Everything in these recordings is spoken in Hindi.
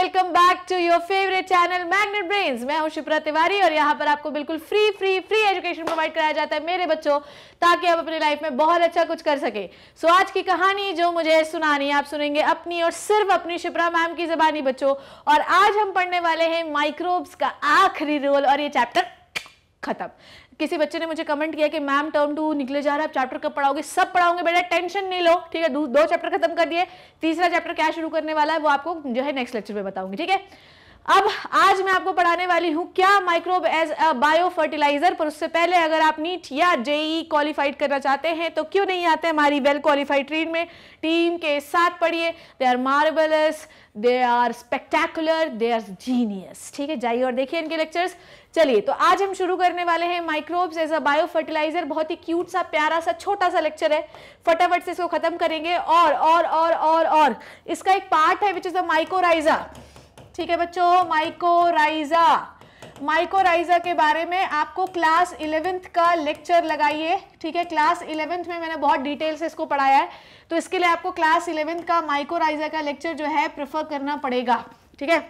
Welcome back to your favourite channel magnet brains मैं हूं शिप्रा तिवारी और यहां पर आपको बिल्कुल free free free education provide कराया जाता है मेरे बच्चों ताकि आप अपनी लाइफ में बहुत अच्छा कुछ कर सके सो so, आज की कहानी जो मुझे सुनानी है आप सुनेंगे अपनी और सिर्फ अपनी शिप्रा मैम की जबानी बच्चों और आज हम पढ़ने वाले हैं माइक्रोब्स का आखिरी रोल और ये चैप्टर खत्म किसी बच्चे ने मुझे कमेंट किया कि मैम टर्म टू निकले जा रहा है चैप्टर कब पढ़ाओगे सब पढ़ाओगे बेटा टेंशन नहीं लो ठीक है दो, दो चैप्टर खत्म कर दिए तीसरा चैप्टर क्या शुरू करने वाला है वो आपको जो है नेक्स्ट लेक्चर में बताऊंगी ठीक है अब आज मैं आपको पढ़ाने वाली हूँ क्या microbe as a bio fertilizer पर उससे पहले अगर आप नीट या जेई क्वालिफाइड करना चाहते हैं तो क्यों नहीं आते हमारी वेल क्वालिफाइड ट्रीड में टीम के साथ पढ़िए they are marvellous they are spectacular they are genius ठीक है जाइए और देखिए इनके लेक्चर्स चलिए तो आज हम शुरू करने वाले हैं microbes as a bio fertilizer बहुत ही क्यूट सा प्यारा सा छोटा सा लेक्चर है फटाफट से इसको खत्म करेंगे और और और और और इसका एक पार्ट है विच इज द माइकोराइजा ठीक है बच्चों माइकोराइजा माइकोराइजा के बारे में आपको क्लास इलेवेंथ का लेक्चर लगाइए ठीक है क्लास इलेवेंथ में मैंने बहुत डिटेल से इसको पढ़ाया है तो इसके लिए आपको क्लास इलेवेंथ का माइकोराइजा का लेक्चर जो है प्रेफर करना पड़ेगा ठीक है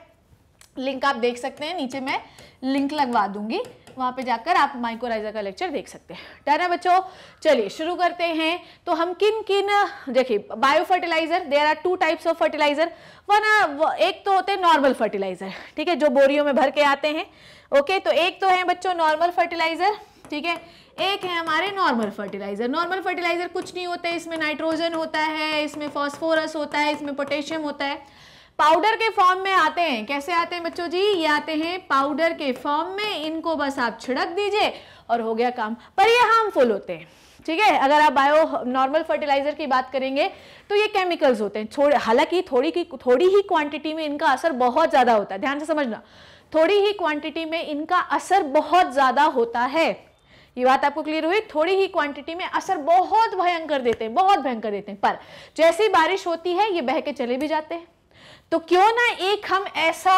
लिंक आप देख सकते हैं नीचे मैं लिंक लगवा दूंगी वहाँ पे जाकर आप माइक्रोराइजर का लेक्चर देख सकते हैं डर है बच्चों चलिए शुरू करते हैं तो हम किन किन देखिए bio fertilizer there are two types of fertilizer one एक तो होते हैं नॉर्मल फर्टिलाइजर ठीक है जो बोरियों में भर के आते हैं ओके तो एक तो है बच्चों नॉर्मल फर्टिलाइजर ठीक है एक है हमारे नॉर्मल फर्टिलाइजर नॉर्मल फर्टिलाइजर कुछ नहीं होते इसमें नाइट्रोजन होता है इसमें फॉस्फोरस होता है इसमें पोटेशियम होता है पाउडर के फॉर्म में आते हैं कैसे आते हैं बच्चों जी ये आते हैं पाउडर के फॉर्म में इनको बस आप छिड़क दीजिए और हो गया काम पर ये हार्मफुल होते हैं ठीक है अगर आप बायो नॉर्मल फर्टिलाइजर की बात करेंगे तो ये केमिकल्स होते हैं हालांकि थोड़ी की थोड़ी ही क्वांटिटी में इनका असर बहुत ज़्यादा होता है ध्यान से समझना थोड़ी ही क्वांटिटी में इनका असर बहुत ज़्यादा होता है ये बात आपको क्लियर हुई थोड़ी ही क्वांटिटी में असर बहुत भयंकर देते हैं बहुत भयंकर देते हैं पर जैसी बारिश होती है ये बह के चले भी जाते हैं तो क्यों ना एक हम ऐसा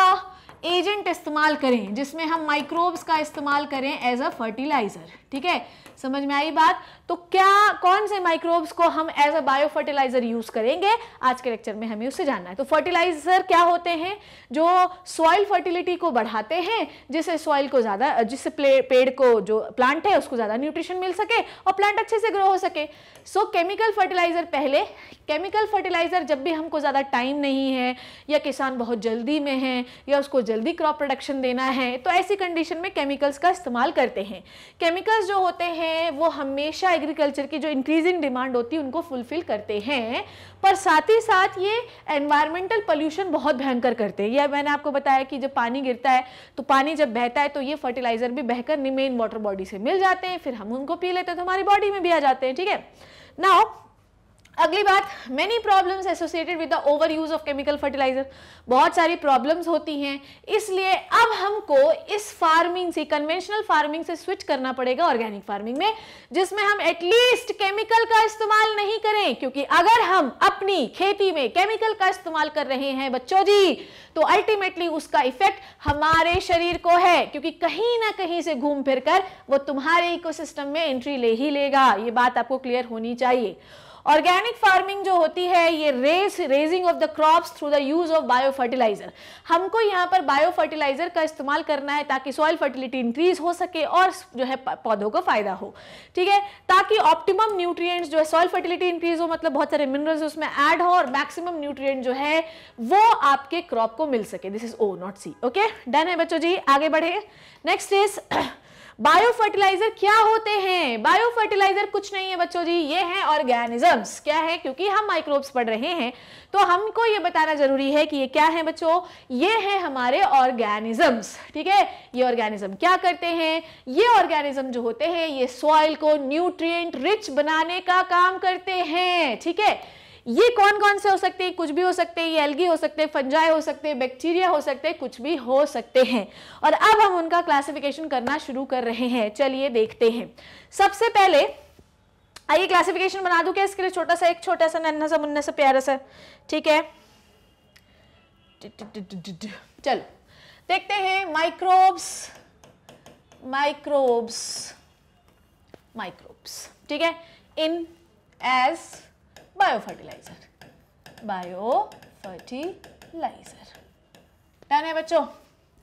एजेंट इस्तेमाल करें जिसमें हम माइक्रोब्स का इस्तेमाल करें एज अ फर्टिलाइज़र ठीक है समझ में आई बात तो क्या कौन से माइक्रोब्स को हम as a bio fertilizer use करेंगे आज के लेक्चर में हमें उससे जानना है तो फर्टिलाइजर क्या होते हैं जो सॉइल फर्टिलिटी को बढ़ाते हैं जिससे सॉइल को ज़्यादा जिससे पेड़ को जो प्लांट है उसको ज़्यादा न्यूट्रिशन मिल सके और प्लांट अच्छे से ग्रो हो सके सो केमिकल फर्टिलाइजर पहले केमिकल फर्टिलाइजर जब भी हमको ज़्यादा टाइम नहीं है या किसान बहुत जल्दी में है या उसको जल्दी क्रॉप प्रोडक्शन देना है तो ऐसी कंडीशन में केमिकल्स का इस्तेमाल करते हैं केमिकल्स जो होते हैं वो हमेशा एग्रीकल्चर की जो इंक्रीजिंग डिमांड होती है उनको फुलफिल करते हैं पर साथ ही साथ ये एनवायरमेंटल पोल्यूशन बहुत भयंकर करते हैं यह मैंने आपको बताया कि जब पानी गिरता है तो पानी जब बहता है तो ये फर्टिलाइजर भी बहकर मेन वाटर बॉडी से मिल जाते हैं फिर हम उनको पी लेते हैं तो हमारी बॉडी में भी आ जाते हैं ठीक है नाउ अगली बात many problems associated with the overuse of chemical fertilizer बहुत सारी प्रॉब्लम्स होती हैं इसलिए अब हमको इस फार्मिंग से कन्वेंशनल फार्मिंग से स्विच करना पड़ेगा ऑर्गेनिक फार्मिंग में जिसमें हम एटलीस्ट केमिकल का इस्तेमाल नहीं करें क्योंकि अगर हम अपनी खेती में केमिकल का इस्तेमाल कर रहे हैं बच्चों जी तो अल्टीमेटली उसका इफेक्ट हमारे शरीर को है क्योंकि कहीं ना कहीं से घूम फिर कर वो तुम्हारे इकोसिस्टम में एंट्री ले ही लेगा ये बात आपको क्लियर होनी चाहिए ऑर्गेनिक फार्मिंग जो होती है ये race raising of the crops through the use of bio fertilizer हमको यहाँ पर बायो फर्टिलाइजर का इस्तेमाल करना है ताकि सॉइल फर्टिलिटी इंक्रीज हो सके और जो है पौधों को फायदा हो ठीक है ताकि ऑप्टिमम न्यूट्रिएंट्स जो है सॉइल फर्टिलिटी इंक्रीज हो मतलब बहुत सारे मिनरल्स उसमें ऐड हो और मैक्सिमम न्यूट्रिय जो है वो आपके क्रॉप को मिल सके this is O not C okay done है बच्चों जी आगे बढ़े नेक्स्ट इज बायो फर्टिलाइजर क्या होते हैं बायो फर्टिलाइजर कुछ नहीं है बच्चों जी ये हैं ऑर्गेनिजम्स क्या है क्योंकि हम माइक्रोब्स पढ़ रहे हैं तो हमको ये बताना जरूरी है कि ये क्या है बच्चों ये है हमारे ऑर्गेनिजम्स ठीक है ये ऑर्गेनिज्म क्या करते हैं ये ऑर्गेनिज्म जो होते हैं ये सॉइल को न्यूट्रिएंट रिच बनाने का काम करते हैं ठीक है ये कौन कौन से हो सकते हैं कुछ भी हो सकते हैं ये एल्गी हो सकते हैं फंजाई हो सकते हैं बैक्टीरिया हो सकते हैं कुछ भी हो सकते हैं और अब हम उनका क्लासिफिकेशन करना शुरू कर रहे हैं चलिए देखते हैं सबसे पहले आइए क्लासिफिकेशन बना दू क्या इसके लिए छोटा सा एक छोटा सा नन्ना सा मुन्ना सा प्यारा सा ठीक है चलो देखते हैं माइक्रोब्स माइक्रोब्स माइक्रोब्स ठीक है in as biofertilizer biofertilizer done है बच्चों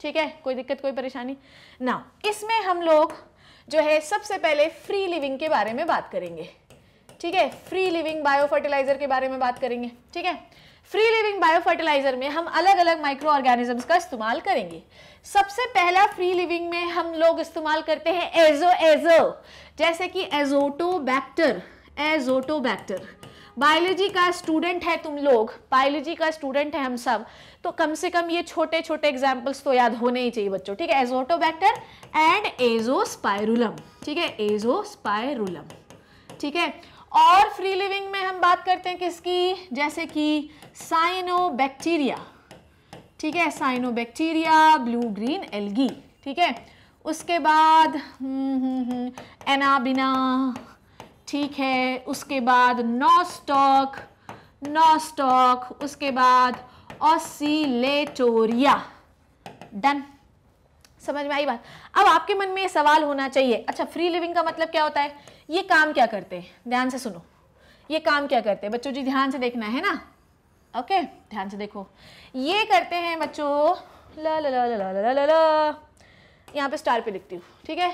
ठीक है कोई दिक्कत कोई परेशानी ना इसमें हम लोग जो है सबसे पहले फ्री लिविंग के बारे में बात करेंगे ठीक है फ्री लिविंग बायोफर्टिलाइजर के बारे में बात करेंगे ठीक है फ्री लिविंग बायोफर्टिलाइजर में हम अलग अलग माइक्रो ऑर्गेनिजम्स का इस्तेमाल करेंगे सबसे पहला फ्री लिविंग में हम लोग इस्तेमाल करते हैं एजो एजो जैसे कि एजोटोबैक्टर एजोटोबैक्टर बायोलॉजी का स्टूडेंट है तुम लोग बायोलॉजी का स्टूडेंट है हम सब तो कम से कम ये छोटे छोटे एग्जाम्पल्स तो याद होने ही चाहिए बच्चों ठीक है एजोटोबैक्टर एंड एजो स्पायरुलम ठीक है एजो स्पायरुलम ठीक है और फ्री लिविंग में हम बात करते हैं किसकी जैसे कि साइनोबैक्टीरिया ठीक है साइनोबैक्टीरिया ब्लू ग्रीन एल्गी ठीक है उसके बाद एनाबिना हम्म, हम्म, हम्म, ठीक है उसके बाद नो स्टॉक नो स्टॉक उसके बाद ऑसिलेटोरिया डन समझ में आई बात अब आपके मन में ये सवाल होना चाहिए अच्छा फ्री लिविंग का मतलब क्या होता है ये काम क्या करते हैं ध्यान से सुनो ये काम क्या करते हैं बच्चों जी ध्यान से देखना है ना ओके okay, ध्यान से देखो ये करते हैं बच्चों ला ला ला ला ला ला ला यहाँ पे स्टार पे लिखती हूँ ठीक है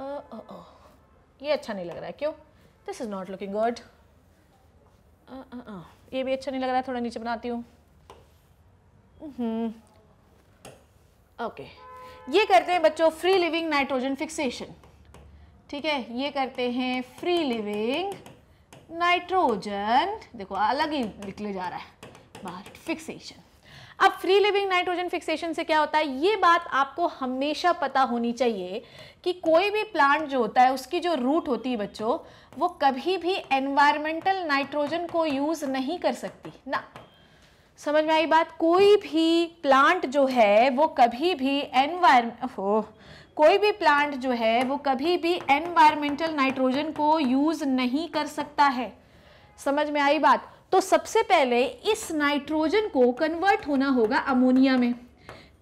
ओ ओ ओ ये अच्छा नहीं लग रहा है क्यों this is not looking good ये भी अच्छा नहीं लग रहा है थोड़ा नीचे बनाती हूँ ओके हम्म। ये करते हैं बच्चों फ्री लिविंग नाइट्रोजन फिक्सेशन ठीक है ये करते हैं फ्री लिविंग नाइट्रोजन देखो अलग ही निकले जा रहा है बाहर फिक्सेशन अब फ्री लिविंग नाइट्रोजन फिक्सेशन से क्या होता है ये बात आपको हमेशा पता होनी चाहिए कि कोई भी प्लांट जो होता है उसकी जो रूट होती है बच्चों वो कभी भी एनवायरमेंटल नाइट्रोजन को यूज़ नहीं कर सकती ना समझ में आई बात कोई भी प्लांट जो है वो कभी भी एनवायर हो कोई भी प्लांट जो है वो कभी भी एनवायरमेंटल नाइट्रोजन को यूज़ नहीं कर सकता है समझ में आई बात तो सबसे पहले इस नाइट्रोजन को कन्वर्ट होना होगा अमोनिया में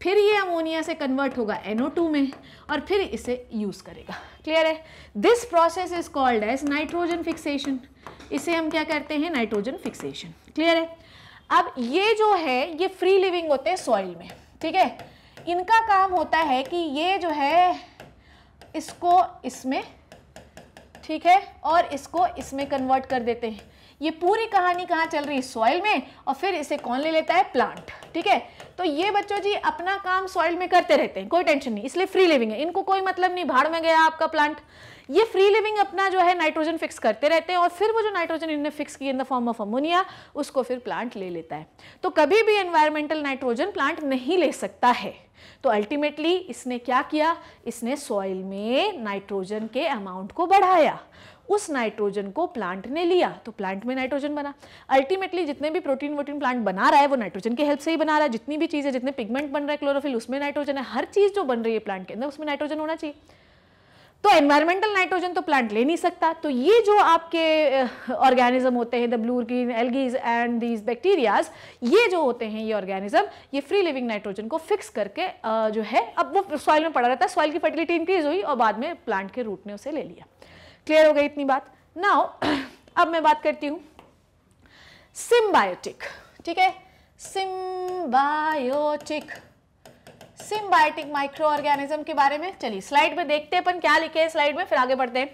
फिर ये अमोनिया से कन्वर्ट होगा NO2 में और फिर इसे यूज़ करेगा क्लियर है this process is called as nitrogen fixation इसे हम क्या करते हैं नाइट्रोजन फिक्सेशन क्लियर है अब ये जो है ये फ्री लिविंग होते हैं सॉइल में ठीक है इनका काम होता है कि ये जो है इसको इसमें ठीक है और इसको इसमें कन्वर्ट कर देते हैं ये पूरी कहानी कहाँ चल रही है सॉइल में और फिर इसे कौन ले लेता है प्लांट ठीक है तो ये बच्चों जी अपना काम सॉइल में करते रहते हैं कोई टेंशन नहीं इसलिए फ्री लिविंग है इनको कोई मतलब नहीं भाड़ में गया आपका प्लांट ये फ्री लिविंग अपना जो है नाइट्रोजन फिक्स करते रहते हैं और फिर वो जो नाइट्रोजन इन्हें फिक्स किया in the form of ammonia उसको फिर प्लांट ले लेता है तो कभी भी एनवायरमेंटल नाइट्रोजन प्लांट नहीं ले सकता है तो अल्टीमेटली इसने क्या किया इसने सॉइल में नाइट्रोजन के अमाउंट को बढ़ाया उस नाइट्रोजन को प्लांट ने लिया तो प्लांट में नाइट्रोजन बना अल्टीमेटली जितने भी प्रोटीन वोटीन प्लांट बना रहा है वो नाइट्रोजन की हेल्प से ही बना रहा है जितनी भी चीज़ें जितने पिगमेंट बन रहा है क्लोरोफिल उसमें नाइट्रोजन है हर चीज़ जो बन रही है प्लांट के अंदर उसमें नाइट्रोजन होना चाहिए तो एनवायरमेंटल नाइट्रोजन तो प्लांट ले नहीं सकता तो ये जो आपके ऑर्गेनिज्म होते हैं the blue green algae and these bacterias ये जो होते हैं ये ऑर्गेनिज्म ये फ्री लिविंग नाइट्रोजन को फिक्स करके जो है अब वो सॉइल में पड़ा रहता है सॉइल की फर्टिलिटी इंक्रीज हुई और बाद में प्लांट के रूट ने उसे ले लिया क्लियर हो गई इतनी बात नाउ अब मैं बात करती हूं सिम्बायोटिक ठीक है सिम्बायोटिक सिम्बायोटिक माइक्रो ऑर्गेनिज्म के बारे में चलिए स्लाइड में देखते हैं अपन क्या लिखे हैं स्लाइड में फिर आगे बढ़ते हैं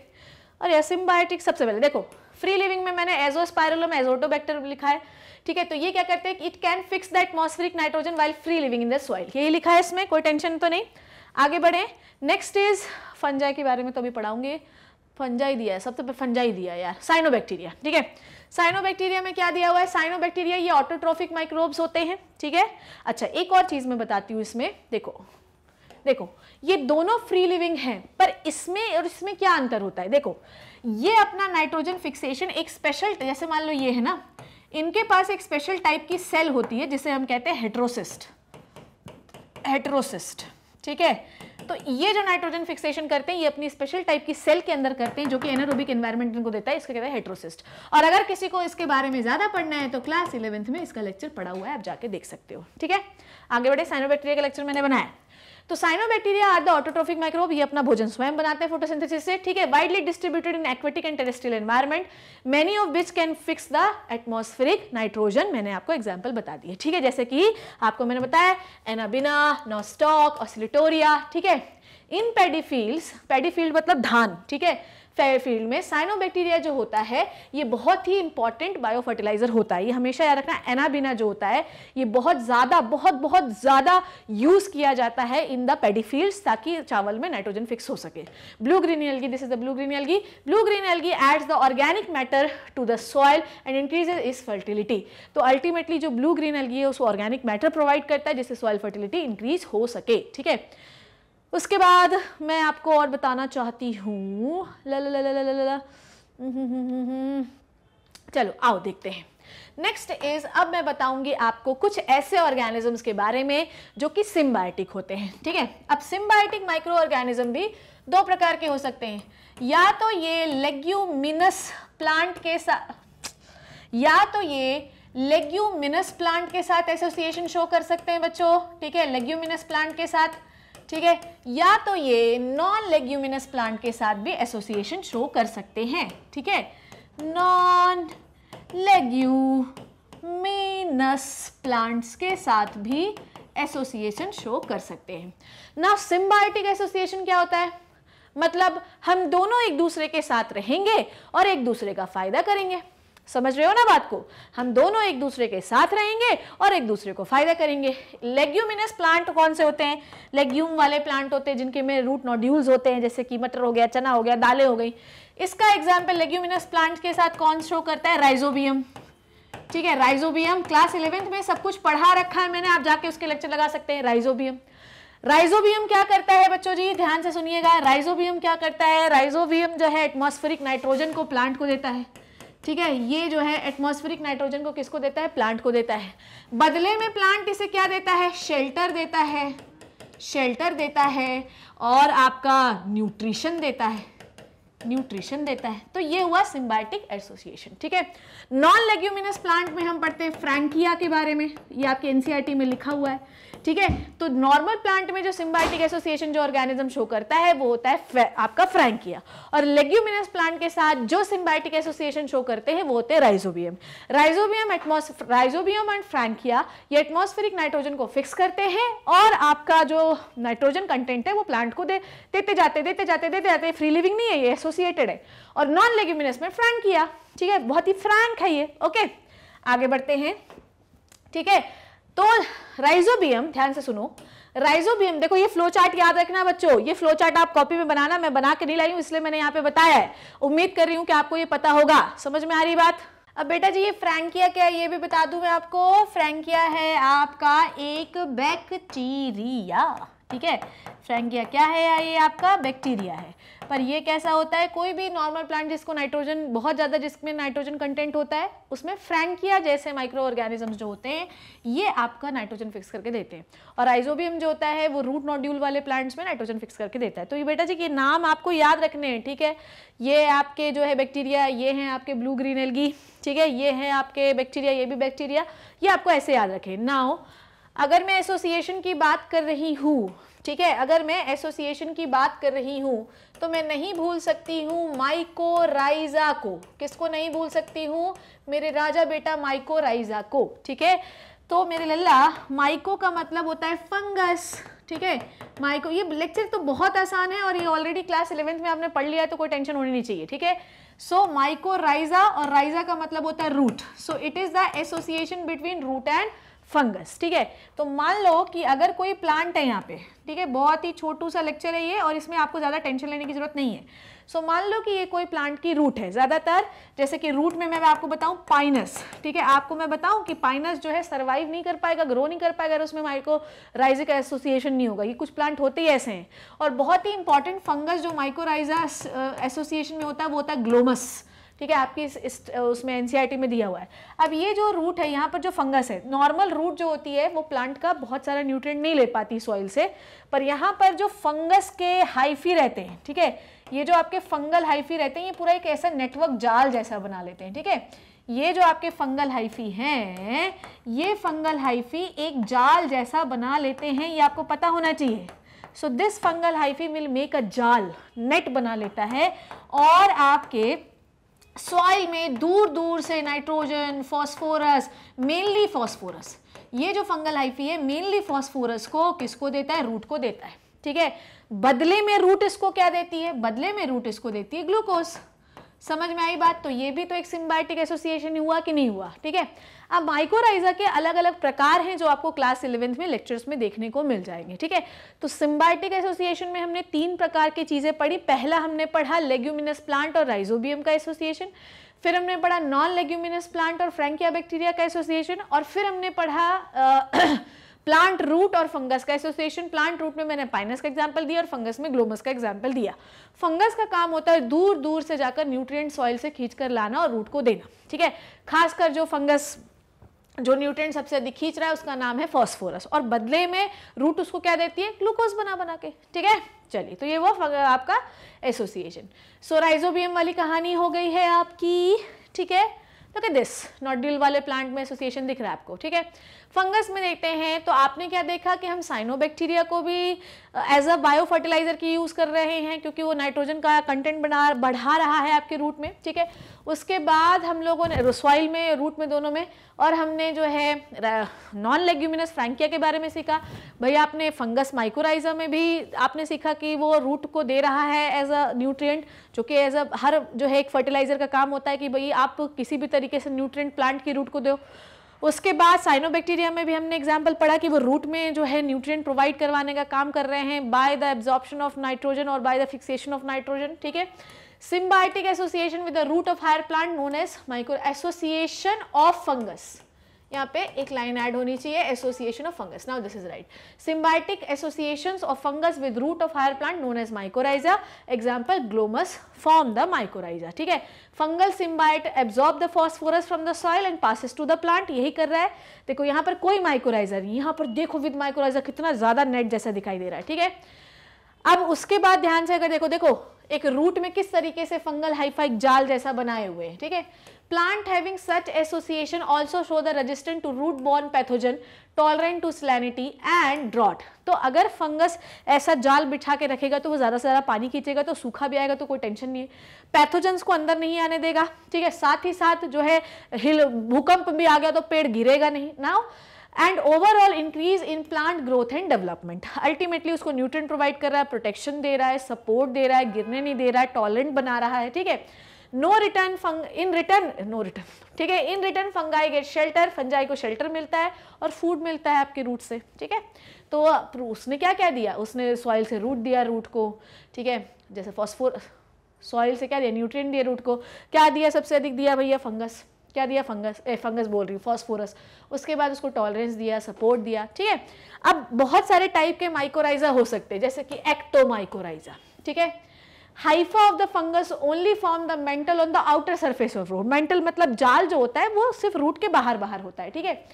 और यह सिम्बायोटिक सबसे पहले देखो फ्री लिविंग में मैंने एजोस्पायरलम एजोटोबैक्टर लिखा है ठीक है तो ये क्या करते हैं it can fix the atmospheric nitrogen while free living in the soil यही लिखा है इसमें कोई टेंशन तो नहीं आगे बढ़े नेक्स्ट इज फंजाई के बारे में तो अभी पढ़ाऊंगे फंजाई दिया है सबसे तो फंजाई दिया है यार साइनोबैक्टीरिया ठीक है साइनोबैक्टीरिया में क्या दिया हुआ है साइनोबैक्टीरिया ये ऑटोट्रॉफिक माइक्रोब्स होते हैं ठीक है अच्छा एक और चीज़ मैं बताती हूँ इसमें देखो देखो ये दोनों फ्री लिविंग हैं पर इसमें और इसमें क्या अंतर होता है देखो ये अपना नाइट्रोजन फिक्सेशन एक स्पेशल जैसे मान लो ये है ना इनके पास एक स्पेशल टाइप की सेल होती है जिसे हम कहते हैं हेट्रोसिस्ट हेट्रोसिस्ट ठीक है तो ये जो नाइट्रोजन फिक्सेशन करते हैं ये अपनी स्पेशल टाइप की सेल के अंदर करते हैं जो कि एनारोबिक एनवायरमेंट इनको देता है इसका कहता है हेट्रोसिस्ट और अगर किसी को इसके बारे में ज़्यादा पढ़ना है तो क्लास इलेवंथ में इसका लेक्चर पड़ा हुआ है आप जाके देख सकते हो ठीक है आगे बढ़े साइनोबैक्टीरिया का लेक्चर मैंने बनाया तो cyanobacteria are the autotrophic microbe ये अपना भोजन स्वयं बनाते हैं फोटोसिंथेसिस से ठीक है widely distributed in aquatic and terrestrial environment many of which can fix the atmospheric nitrogen मैंने आपको एग्जाम्पल बता दिए ठीक है जैसे कि आपको मैंने बताया एनाबिना नोस्टॉक ऑसिलिटोरिया ठीक है इन पेडीफील्ड पेडीफील्ड मतलब धान ठीक है फील्ड में साइनोबैक्टीरिया जो होता है ये बहुत ही इंपॉर्टेंट बायो फर्टिलाइजर होता है ये हमेशा याद रखना एनाबिना जो होता है ये बहुत ज़्यादा बहुत बहुत ज़्यादा यूज़ किया जाता है इन द पेडीफील्ड्स ताकि चावल में नाइट्रोजन फिक्स हो सके blue green algae this is the blue green algae blue green algae adds the organic matter to the soil and increases is fertility तो अल्टीमेटली जो ब्लू ग्रीन एल्गी है उसको ऑर्गेनिक मैटर प्रोवाइड करता है जिससे सॉइल फर्टिलिटी इंक्रीज हो सके ठीक है उसके बाद मैं आपको और बताना चाहती हूँ चलो आओ देखते हैं नेक्स्ट इज अब मैं बताऊंगी आपको कुछ ऐसे ऑर्गेनिजम्स के बारे में जो कि सिम्बायोटिक होते हैं ठीक है अब सिम्बायोटिक माइक्रो ऑर्गेनिज्म भी दो प्रकार के हो सकते हैं या तो ये लेग्यूमिनस प्लांट के साथ या तो ये लेग्यूमिनस प्लांट के साथ एसोसिएशन शो कर सकते हैं बच्चों ठीक है लेग्यूमिनस प्लांट के साथ ठीक है या तो ये नॉन लेग्यूमिनस प्लांट के साथ भी एसोसिएशन शो कर सकते हैं ठीक है नॉन लेग्यूमिनस प्लांट्स के साथ भी एसोसिएशन शो कर सकते हैं ना सिम्बायोटिक एसोसिएशन क्या होता है मतलब हम दोनों एक दूसरे के साथ रहेंगे और एक दूसरे का फायदा करेंगे समझ रहे हो ना बात को हम दोनों एक दूसरे के साथ रहेंगे और एक दूसरे को फायदा करेंगे लेग्यूमिनस प्लांट कौन से होते हैं लेग्यूम वाले प्लांट होते हैं जिनके में रूट नोड्यूल्स होते हैं जैसे कि मटर हो गया चना हो गया दालें हो गई इसका एग्जाम्पल लेग्यूमिनस प्लांट के साथ कौन शो करता है राइजोबियम ठीक है राइजोबियम क्लास इलेवेंथ में सब कुछ पढ़ा रखा है मैंने आप जाके उसके लेक्चर लगा सकते हैं राइजोबियम राइजोबियम क्या करता है बच्चों जी ध्यान से सुनिएगा राइजोबियम क्या करता है राइजोबियम जो है एटमोस्फेरिक नाइट्रोजन को प्लांट को देता है ठीक है ये जो है एटमोस्फेरिक नाइट्रोजन को किसको देता है प्लांट को देता है बदले में प्लांट इसे क्या देता है शेल्टर देता है शेल्टर देता है और आपका न्यूट्रिशन देता है न्यूट्रिशन देता है तो ये हुआ सिम्बायोटिक एसोसिएशन ठीक है नॉन लेग्यूमिनस प्लांट में हम पढ़ते हैं फ्रैंकिया के बारे में ये आपके एनसीईआरटी e में लिखा हुआ है ठीक है तो नॉर्मल प्लांट में जो सिम्बायोटिक एसोसिएशन जो ऑर्गेनिज्म शो करता है वो होता है आपका फ्रैंकिया और लेग्यूमिनस प्लांट के साथ जो सिम्बायोटिक एसोसिएशन शो करते हैं वो होते हैं rhizobium rhizobium atmos rhizobium and frankia ये एटमोस्फेरिक नाइट्रोजन को फिक्स करते हैं और आपका जो नाइट्रोजन कंटेंट है वो प्लांट को दे देते जाते देते जाते देते जाते फ्री लिविंग नहीं है ये एसोसिएटेड है और नॉन लेग्यूमिनस में फ्रैंकिया ठीक है बहुत ही फ्रैंक है ये ओके आगे बढ़ते हैं ठीक है तो राइजोबियम ध्यान से सुनो राइजोबियम देखो ये फ्लो चार्ट याद रखना बच्चों ये फ्लो चार्ट आप कॉपी में बनाना मैं बना के नहीं लाई हूँ इसलिए मैंने यहाँ पे बताया है उम्मीद कर रही हूँ कि आपको ये पता होगा समझ में आ रही बात अब बेटा जी ये फ्रेंकिया क्या है ये भी बता दू मैं आपको फ्रेंकिया है आपका एक बैक्टीरिया ठीक है फ्रेंकिया क्या है ये आपका बैक्टीरिया है पर ये कैसा होता है कोई भी नॉर्मल प्लांट जिसको नाइट्रोजन बहुत ज़्यादा जिसमें नाइट्रोजन कंटेंट होता है उसमें फ्रैंकिया जैसे माइक्रो ऑर्गेनिज्म जो होते हैं ये आपका नाइट्रोजन फिक्स करके देते हैं और आइजोबियम जो होता है वो रूट नॉड्यूल वाले प्लांट्स में नाइट्रोजन फिक्स करके देता है तो ये बेटा जी ये नाम आपको याद रखने हैं ठीक है ये आपके जो है बैक्टीरिया ये हैं आपके ब्लू ग्रीन एलगी ठीक है ये हैं आपके बैक्टीरिया ये भी बैक्टीरिया ये आपको ऐसे याद रखें नाव अगर मैं एसोसिएशन की बात कर रही हूँ ठीक है अगर मैं एसोसिएशन की बात कर रही हूँ तो मैं नहीं भूल सकती हूँ माइको राइजा को किसको नहीं भूल सकती हूँ मेरे राजा बेटा माइको राइजा को ठीक है तो मेरे लल्ला माइको का मतलब होता है फंगस ठीक है माइको ये लेक्चर तो बहुत आसान है और ये ऑलरेडी क्लास इलेवेंथ में आपने पढ़ लिया है तो कोई टेंशन होनी नहीं चाहिए ठीक है सो माइको राइजा और राइजा का मतलब होता है root so it is the association between root and fungus ठीक है तो मान लो कि अगर कोई प्लांट है यहाँ पे ठीक है बहुत ही छोटू सा लेक्चर है ये और इसमें आपको ज़्यादा टेंशन लेने की ज़रूरत नहीं है सो so, मान लो कि ये कोई प्लांट की रूट है ज़्यादातर जैसे कि रूट में मैं आपको बताऊँ पाइनस ठीक है आपको मैं बताऊँ कि पाइनस जो है सर्वाइव नहीं कर पाएगा ग्रो नहीं कर पाएगा अगर उसमें माइक्रो राइजिक एसोसिएशन नहीं होगा ये कुछ प्लांट होते ही ऐसे हैं और बहुत ही इंपॉर्टेंट फंगस जो माइक्रो एसोसिएशन में होता है वो होता है ग्लोमस ठीक है आपकी इस, उसमें एन में दिया हुआ है अब ये जो रूट है यहाँ पर जो फंगस है नॉर्मल रूट जो होती है वो प्लांट का बहुत सारा न्यूट्रिएंट नहीं ले पाती सॉइल से पर यहाँ पर जो फंगस के हाइफी रहते हैं ठीक है ये जो आपके फंगल हाइफी रहते हैं ये पूरा एक ऐसा नेटवर्क जाल जैसा बना लेते हैं ठीक है ये जो आपके फंगल हाइफी हैं ये फंगल हाइफी एक जाल जैसा बना लेते हैं ये आपको पता होना चाहिए so this fungal hyphae will make a जाल नेट बना लेता है और आपके सॉइल में दूर दूर से नाइट्रोजन फॉस्फोरस मेनली फॉस्फोरस ये जो फंगल हाइफी है मेनली फॉस्फोरस को किसको देता है रूट को देता है ठीक है बदले में रूट इसको क्या देती है बदले में रूट इसको देती है ग्लूकोज समझ में आई बात तो ये भी तो एक सिम्बायोटिक एसोसिएशन हुआ कि नहीं हुआ ठीक है अब माइकोराइजा के अलग अलग प्रकार हैं जो आपको क्लास इलेवेंथ में लेक्चर्स में देखने को मिल जाएंगे ठीक है तो सिम्बायोटिक एसोसिएशन में हमने तीन प्रकार की चीज़ें पढ़ी पहला हमने पढ़ा लेग्यूमिनस प्लांट और राइजोबियम का एसोसिएशन फिर हमने पढ़ा नॉन लेग्यूमिनस प्लांट और फ्रेंकिया बैक्टीरिया का एसोसिएशन और फिर हमने पढ़ा आ, प्लांट रूट और फंगस का एसोसिएशन प्लांट रूट में मैंने पाइनस का एग्जाम्पल दिया और फंगस में ग्लोमस का एग्जाम्पल दिया फंगस का काम होता है दूर दूर से जाकर न्यूट्रिएंट सॉइल से खींच कर लाना और रूट को देना ठीक है खासकर जो फंगस जो न्यूट्रिएंट सबसे अधिक खींच रहा है उसका नाम है फॉस्फोरस और बदले में रूट उसको क्या देती है ग्लूकोज बना बना के ठीक है चलिए तो ये वो आपका एसोसिएशन सोराइजोबियम वाली कहानी हो गई है आपकी ठीक है लुक एट दिस वाले प्लांट में एसोसिएशन दिख रहा है आपको ठीक है फंगस में देखते हैं तो आपने क्या देखा कि हम साइनोबैक्टीरिया को भी एज अ बायो फर्टिलाइज़र की यूज़ कर रहे हैं क्योंकि वो नाइट्रोजन का कंटेंट बना बढ़ा रहा है आपके रूट में ठीक है उसके बाद हम लोगों ने रसोइल में रूट में दोनों में और हमने जो है नॉन लेग्यूमिनस फ्रैंकिया के बारे में सीखा भैया आपने फंगस माइक्रोराइजर में भी आपने सीखा कि वो रूट को दे रहा है एज अ न्यूट्रिएंट जो कि एज अ हर जो है एक फर्टिलाइज़र का काम होता है कि भाई आप किसी भी तरीके से न्यूट्रिएंट प्लांट की रूट को दो उसके बाद साइनोबैक्टीरिया में भी हमने एग्जाम्पल पढ़ा कि वो रूट में जो है न्यूट्रिएंट प्रोवाइड करवाने का काम कर रहे हैं by the absorption of nitrogen और by the fixation of nitrogen ठीक है symbiotic association with the root of higher plant known as micro association of fungus यहाँ पे एक लाइन ऐड होनी चाहिए association of fungus now this is right symbiotic association of fungus with root of higher plant known as mycorrhiza example glomus form the mycorrhiza ठीक है fungal symbiont absorb the phosphorus from the soil and passes to the plant यही कर रहा है देखो यहाँ पर कोई माइकोराइजर नहीं यहाँ पर देखो विद माइकोराइजर कितना ज़्यादा नेट जैसा दिखाई दे रहा है ठीक है अब उसके बाद ध्यान से अगर देखो देखो एक रूट में किस तरीके से फंगल हाईफाइक जाल जैसा बनाए हुए हैं ठीक है Plant having such association also show the resistant to root borne pathogen, tolerant to salinity and drought. तो अगर फंगस ऐसा जाल बिछा के रखेगा तो वो ज़्यादा से ज़्यादा पानी खींचेगा तो सूखा भी आएगा तो कोई टेंशन नहीं है पैथोजेंस को अंदर नहीं आने देगा ठीक है साथ ही साथ जो है हिल भूकंप भी आ गया तो पेड़ गिरेगा नहीं ना and overall increase in plant growth and development ultimately उसको न्यूट्रन प्रोवाइड कर रहा है प्रोटेक्शन दे रहा है सपोर्ट दे रहा है गिरने नहीं दे रहा है टॉलरेंट बना रहा है ठीक है no return in return no return ठीक है in return fungi get shelter fungi को शेल्टर मिलता है और फूड मिलता है आपके रूट से ठीक है तो उसने क्या क्या दिया उसने सॉइल से रूट दिया रूट को ठीक है जैसे फॉस्फोर सॉइल से क्या दिया न्यूट्रिएंट दिया रूट को क्या दिया सबसे अधिक दिया भैया फंगस क्या दिया फंगस ए, फंगस बोल रही फॉस्फोरस उसके बाद उसको टॉलरेंस दिया सपोर्ट दिया ठीक है अब बहुत सारे टाइप के माइकोराइजा हो सकते हैं जैसे कि एक्टोमाइकोराइजा ठीक है hypha of the fungus only form the mantle on the outer surface of root mantle मतलब जाल जो होता है वो सिर्फ रूट के बाहर बाहर होता है ठीक है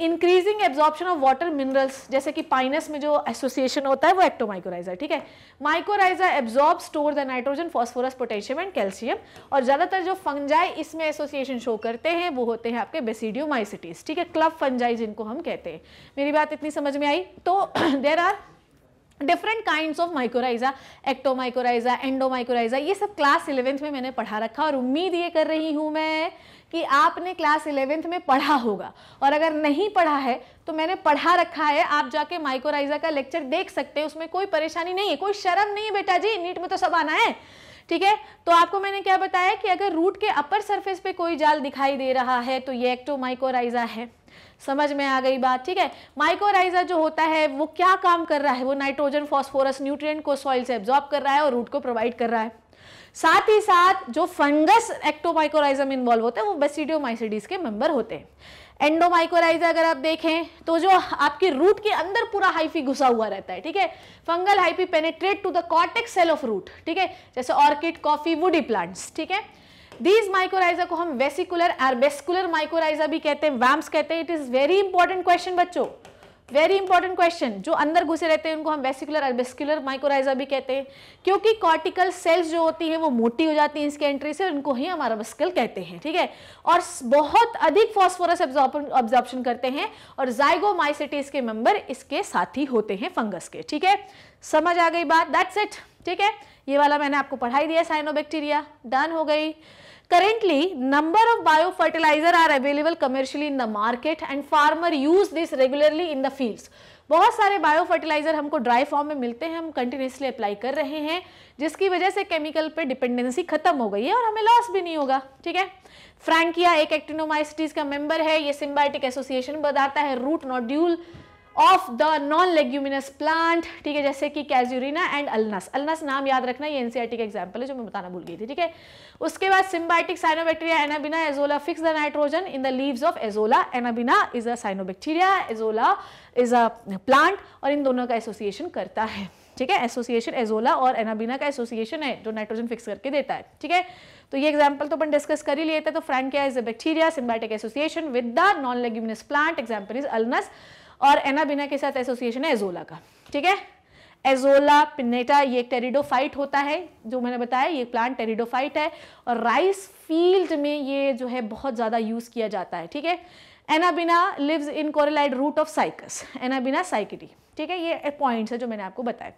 increasing absorption of water minerals जैसे कि पाइनस में जो एसोसिएशन होता है वो एक्टोमाइकोराइजा ठीक है mycorrhizae absorb store the nitrogen phosphorus potassium and calcium और ज़्यादातर जो फंजाई इसमें एसोसिएशन शो करते हैं वो होते हैं आपके बेसिडियोमाइसिटीज ठीक है क्लब फंजाई जिनको हम कहते हैं मेरी बात इतनी समझ में आई तो there are different kind of mycorrhiza ectomycorrhiza endomycorrhiza ये सब क्लास इलेवेंथ में मैंने पढ़ा रखा और उम्मीद ये कर रही हूँ मैं कि आपने क्लास इलेवेंथ में पढ़ा होगा और अगर नहीं पढ़ा है तो मैंने पढ़ा रखा है आप जाके माइकोराइजा का लेक्चर देख सकते हैं उसमें कोई परेशानी नहीं है कोई शर्म नहीं है बेटा जी नीट में तो सब आना है ठीक है तो आपको मैंने क्या बताया कि अगर रूट के अपर सरफेस पे कोई जाल दिखाई दे रहा है तो ये एक्टोमाइकोराइजा है समझ में आ गई बात ठीक है माइकोराइजर जो होता है वो क्या काम कर रहा है वो नाइट्रोजन फॉस्फोरस न्यूट्रिएंट को सॉइल से एब्जॉर्ब कर रहा है और रूट को प्रोवाइड कर रहा है साथ ही साथ जो फंगस एक्टोमाइकोराइजम इन्वॉल्व होते हैं वो बेसिडियोमाइसिडीज के मेंबर होते हैं एंडोमाइकोराइजर अगर आप देखें तो जो आपके रूट के अंदर पूरा हाइफी घुसा हुआ रहता है ठीक है fungal hyphae penetrate to the cortex cell of root ठीक है जैसे ऑर्किड कॉफी वुडी प्लांट्स ठीक है दीज माइकोराइजा को हम वेसिकुलर एरबेस्कुलर माइकोराइजा भी कहते हैं वैम्स कहते हैं it is very important question बच्चों वेरी इंपॉर्टेंट क्वेश्चन जो अंदर घुसे रहते हैं उनको हम वेसिकुलर एरबेस्कुलर माइकोराइजा भी कहते हैं क्योंकि कॉर्टिकल सेल्स जो होती हैं वो मोटी हो जाती हैं इसके एंट्री से उनको ही हमारा अरबस्कल कहते हैं ठीक है और बहुत अधिक फॉस्फोरस ऑब्जॉर्प्शन करते हैं और जाइगो माइसिटीज के मेंबर इसके साथी होते हैं फंगस के ठीक है समझ आ गई बात दैट्स इट ठीक है ये वाला मैंने आपको पढ़ाई दिया साइनोबैक्टीरिया डन हो गई Currently, number of bio fertilizer are available commercially in the market and farmer use this regularly in the fields. बहुत सारे बायो फर्टिलाइज़र हमको ड्राई फॉर्म में मिलते हैं हम कंटिन्यूसली अप्लाई कर रहे हैं जिसकी वजह से केमिकल पे डिपेंडेंसी खत्म हो गई है और हमें लॉस भी नहीं होगा ठीक है फ्रैंकिया एक एक्टिनोमाइसिटीज का मेंबर है ये सिम्बायोटिक एसोसिएशन बताता है root nodule of the non leguminous plant ठीक है जैसे कि कैज्यूरिना एंड अलनस अलनस नाम याद रखना ये एनसीआरटी e का एग्जाम्पल है जो मैं बताना भूल गई थी ठीक है उसके बाद symbiotic cyanobacteria anabaena azolla fix the nitrogen in the leaves of azolla anabaena is a cyanobacteria azolla is a plant और इन दोनों का एसोसिएशन करता है ठीक है एसोसिएशन एजोला और एनाबिना का एसोसिएशन है जो नाइट्रोजन फिक्स करके देता है ठीक है तो ये एग्जाम्पल तो अपन डिस्कस कर ही लिए थे तो frankia is a bacteria symbiotic association with the non leguminous plant example is alnus और एनाबिना के साथ एसोसिएशन है एजोला का ठीक है एजोला पिनेटा ये एक टेरिडोफाइट होता है जो मैंने बताया ये प्लांट टेरिडोफाइट है और राइस फील्ड में ये जो है बहुत ज़्यादा यूज़ किया जाता है ठीक है anabaena lives in coralloid root of cycas anabaena cycadeae ठीक है ये पॉइंट्स है जो मैंने आपको बताया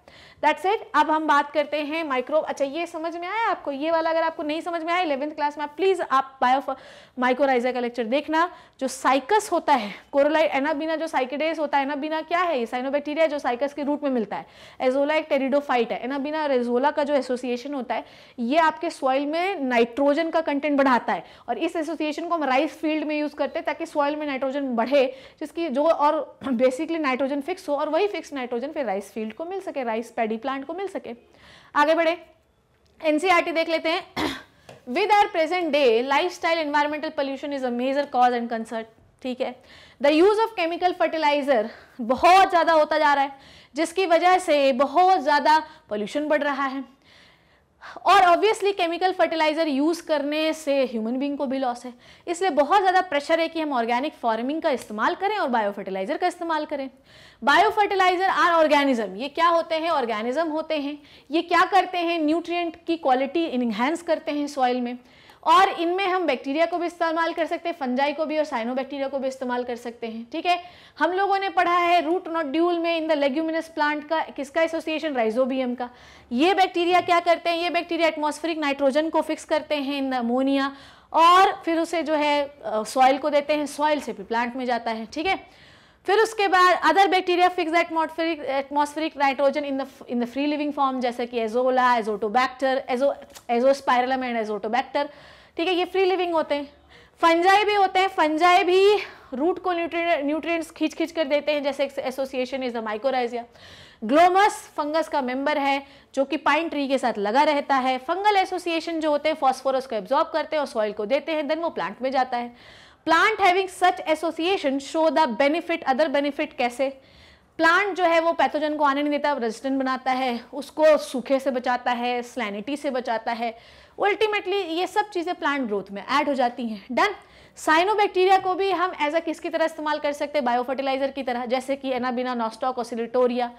दैट्स इट अब हम बात करते हैं माइक्रो अच्छा ये समझ में आया आपको ये वाला अगर आपको नहीं समझ में आया इलेवेंथ क्लास में आप प्लीज़ आप बायो माइक्रोराइजा का लेक्चर देखना जो साइकस होता है कोरोलाई एनाबीना जो साइकेडेस होता है एनाबीना क्या है ये साइनोबैक्टीरिया जो साइकस के रूट में मिलता है एजोला एक टेरिडोफाइट है एनाबीना और एजोला का जो एसोसिएशन होता है ये आपके सॉइल में नाइट्रोजन का कंटेंट बढ़ाता है और इस एसोसिएशन को हम राइस फील्ड में यूज़ करते हैं ताकि सॉइल में नाइट्रोजन बढ़े जिसकी जो और बेसिकली नाइट्रोजन फिक्स हो और वही वही फिक्स नाइट्रोजन फिर राइस फील्ड को मिल सके राइस पैडी प्लांट को मिल सके आगे बढ़े एनसीईआरटी e देख लेते हैं with our present day lifestyle environmental pollution is a major cause and concern ठीक है the use of chemical fertilizer बहुत ज़्यादा होता जा रहा है जिसकी वजह से बहुत ज़्यादा पोल्यूशन बढ़ रहा है और ऑब्वियसली केमिकल फर्टिलाइज़र यूज़ करने से ह्यूमन बींग को भी लॉस है इसलिए बहुत ज़्यादा प्रेशर है कि हम ऑर्गेनिक फार्मिंग का इस्तेमाल करें और बायो फर्टिलाइज़र का इस्तेमाल करें बायो फर्टिलाइज़र आर ऑर्गेनिज्म ये क्या होते हैं ऑर्गेनिज्म होते हैं ये क्या करते हैं न्यूट्रिएंट की क्वालिटी इन्हेंस करते हैं सॉइल में और इनमें हम बैक्टीरिया को भी इस्तेमाल कर सकते हैं फंजाई को भी और साइनो बैक्टीरिया को भी इस्तेमाल कर सकते हैं ठीक है हम लोगों ने पढ़ा है रूट नॉट ड्यूल में इन द लेग्यूमिनस प्लांट का किसका एसोसिएशन राइजोबियम का ये बैक्टीरिया क्या करते हैं ये बैक्टीरिया एटमोस्फेरिक नाइट्रोजन को फिक्स करते हैं इन अमोनिया और फिर उसे जो है सॉइल को देते हैं सॉइल से भी प्लांट में जाता है ठीक है फिर उसके बाद other bacteria fix atmospheric atmospheric nitrogen in the in the free living form जैसे कि Azolla Azotobacter azo Azospirillum and Azotobacter ठीक है ये फ्री लिविंग होते हैं फंजाई भी होते हैं फंजाई भी रूट को न्यूट्रिएंट्स खींच खींच कर देते हैं जैसे association is the mycorrhiza Glomus fungus का मेंबर है जो कि पाइन ट्री के साथ लगा रहता है फंगल एसोसिएशन जो होते हैं फॉस्फोरस को एब्जॉर्ब करते हैं और सॉइल को देते हैं देन वो प्लांट में जाता है plant having such association show the benefit other benefit कैसे प्लांट जो है वो पैथोजन को आने नहीं देता रेजिस्टेंट बनाता है उसको सूखे से बचाता है स्लैनिटी से बचाता है अल्टीमेटली ये सब चीज़ें प्लांट ग्रोथ में ऐड हो जाती हैं डन साइनोबैक्टीरिया को भी हम एज अ किसकी तरह इस्तेमाल कर सकते हैं बायोफर्टिलाइजर की तरह जैसे कि एनाबिना नॉस्टॉक ऑसिलिटोरिया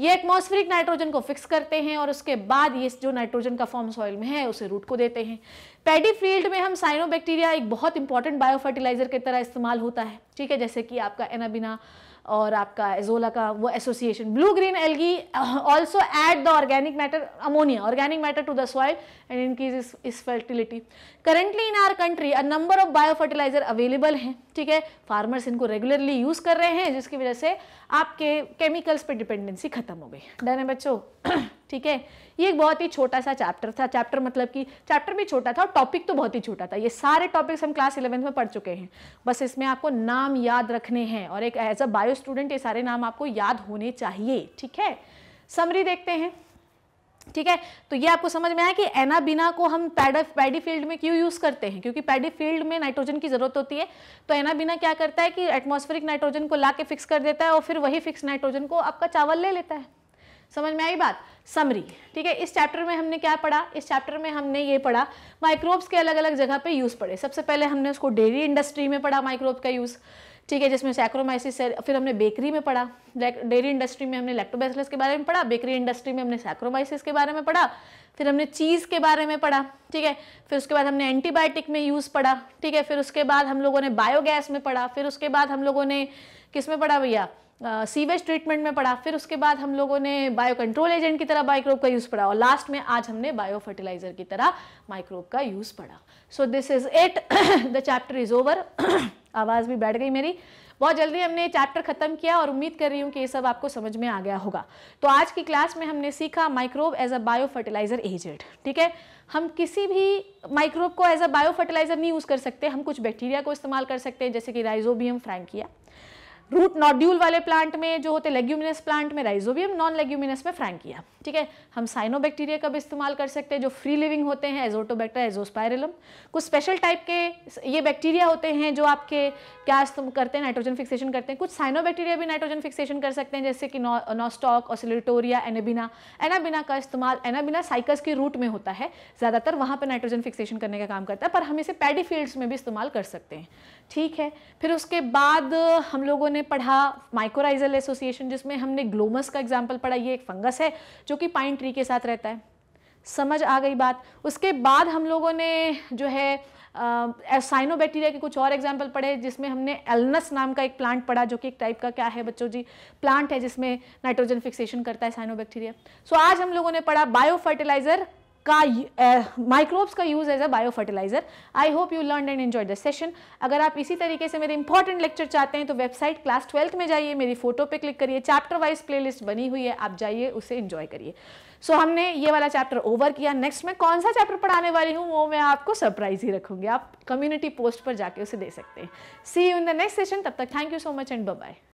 ये एटमोस्फेरिक नाइट्रोजन को फिक्स करते हैं और उसके बाद ये जो नाइट्रोजन का फॉर्म सॉइल में है उसे रूट को देते हैं पैडी फील्ड में हम साइनोबैक्टीरिया एक बहुत इंपॉर्टेंट बायोफर्टिलाइजर की तरह इस्तेमाल होता है ठीक है जैसे कि आपका एनाबिना और आपका एजोला का वो association blue green algae also add the organic matter ammonia organic matter to the soil and increase its fertility currently in our country a number of bio fertilizer available हैं ठीक है फार्मर्स इनको रेगुलरली यूज़ कर रहे हैं जिसकी वजह से आपके केमिकल्स पे डिपेंडेंसी खत्म हो गई डन है बच्चों ठीक है ये एक बहुत ही छोटा सा चैप्टर था चैप्टर मतलब कि चैप्टर भी छोटा था और टॉपिक तो बहुत ही छोटा था ये सारे टॉपिक्स हम क्लास इलेवेंथ में पढ़ चुके हैं बस इसमें आपको नाम याद रखने हैं और एक एज अ बायो स्टूडेंट ये सारे नाम आपको याद होने चाहिए ठीक है समरी देखते हैं ठीक है तो ये आपको समझ में आया कि एनाबिना को हम पैडा पैडी फील्ड में क्यों यूज़ करते हैं क्योंकि पैडी फील्ड में नाइट्रोजन की ज़रूरत होती है तो एनाबिना क्या करता है कि एटमोस्फेरिक नाइट्रोजन को ला के फिक्स कर देता है और फिर वही फिक्स नाइट्रोजन को आपका चावल ले लेता है समझ में आई बात समरी ठीक है इस चैप्टर में हमने क्या पढ़ा इस चैप्टर में हमने ये पढ़ा माइक्रोब्स के अलग अलग जगह पे यूज़ पड़े सबसे पहले हमने उसको डेयरी इंडस्ट्री में पढ़ा माइक्रोब का यूज़ ठीक है जिसमें सैक्रोमाइसिस फिर हमने बेकरी में पढ़ा डेयरी इंडस्ट्री में हमने लैक्टोबैसिलस के बारे में पढ़ा बेकरी इंडस्ट्री में हमने सैक्रोमाइसिस के बारे में पढ़ा फिर हमने चीज़ के बारे में पढ़ा ठीक है फिर उसके बाद हमने एंटीबायोटिक में यूज़ पढ़ा ठीक है फिर उसके बाद हम लोगों ने बायोगैस में पढ़ा फिर उसके बाद हम लोगों ने किस में पढ़ा भैया सीवेज ट्रीटमेंट में पढ़ा फिर उसके बाद हम लोगों ने बायो कंट्रोल एजेंट की तरह माइक्रोब का यूज़ पढ़ा और लास्ट में आज हमने बायो फर्टिलाइजर की तरह माइक्रोब का यूज़ पढ़ा so this is it the chapter is over आवाज़ भी बैठ गई मेरी बहुत जल्दी हमने चैप्टर ख़त्म किया और उम्मीद कर रही हूँ कि ये सब आपको समझ में आ गया होगा तो आज की क्लास में हमने सीखा microbe as a bio fertilizer agent ठीक है हम किसी भी माइक्रोब को एज अ बायो फर्टिलाइज़र नहीं यूज़ कर सकते हम कुछ बैक्टीरिया को इस्तेमाल कर सकते हैं जैसे कि राइजोबियम फ्रैंकिया रूट नॉड्यूल वाले प्लांट में जो होते लेग्यूमिनस प्लांट में राइजोबियम नॉन लेग्यूमिनस में फ्रैंकिया ठीक है हम साइनोबैक्टीरिया का भी इस्तेमाल कर सकते हैं जो फ्री लिविंग होते हैं एजोटोबैक्टर एजोस्पायरलम कुछ स्पेशल टाइप के ये बैक्टीरिया होते हैं जो आपके क्या करते हैं नाइट्रोजन फिक्सेशन करते हैं कुछ साइनोबैक्टीरिया भी नाइट्रोजन फिक्सेशन कर सकते हैं जैसे कि नॉस्टॉक ऑसिलेटोरिया एनाबिना एनाबिना का इस्तेमाल एनाबिना साइकस के रूट में होता है ज़्यादातर वहाँ पर नाइट्रोजन फिक्सेशन करने का काम करता है पर हम इसे पैडी फील्ड्स में भी इस्तेमाल कर सकते हैं ठीक है फिर उसके बाद हम लोगों ने ने पढ़ा माइक्रोराइजल एसोसिएशन जिसमें हमने ग्लोमस का एग्जाम्पल पढ़ा ये एक फंगस है जो कि पाइन ट्री के साथ रहता है समझ आ गई बात उसके बाद हम लोगों ने जो है साइनोबैक्टीरिया के कुछ और एग्जाम्पल पढ़े जिसमें हमने एलनस नाम का एक प्लांट पढ़ा जो कि एक टाइप का क्या है बच्चों जी प्लांट है जिसमें नाइट्रोजन फिक्सेशन करता है साइनोबैक्टीरिया सो so, आज हम लोगों ने पढ़ा बायो फर्टिलाइजर का माइक्रोब्स का use as a bio fertilizer I hope you learn and enjoy the session अगर आप इसी तरीके से मेरे इंपॉर्टेंट लेक्चर चाहते हैं तो वेबसाइट क्लास ट्वेल्थ में जाइए मेरी फोटो पे क्लिक करिए चैप्टर वाइज प्लेलिस्ट बनी हुई है आप जाइए उसे इन्जॉय करिए सो so, हमने ये वाला चैप्टर ओवर किया नेक्स्ट मैं कौन सा चैप्टर पढ़ाने वाली हूँ वो मैं आपको सरप्राइज ही रखूँगी आप कम्युनिटी पोस्ट पर जाके उसे दे सकते हैं see you in the next session तब तक thank you so much and bye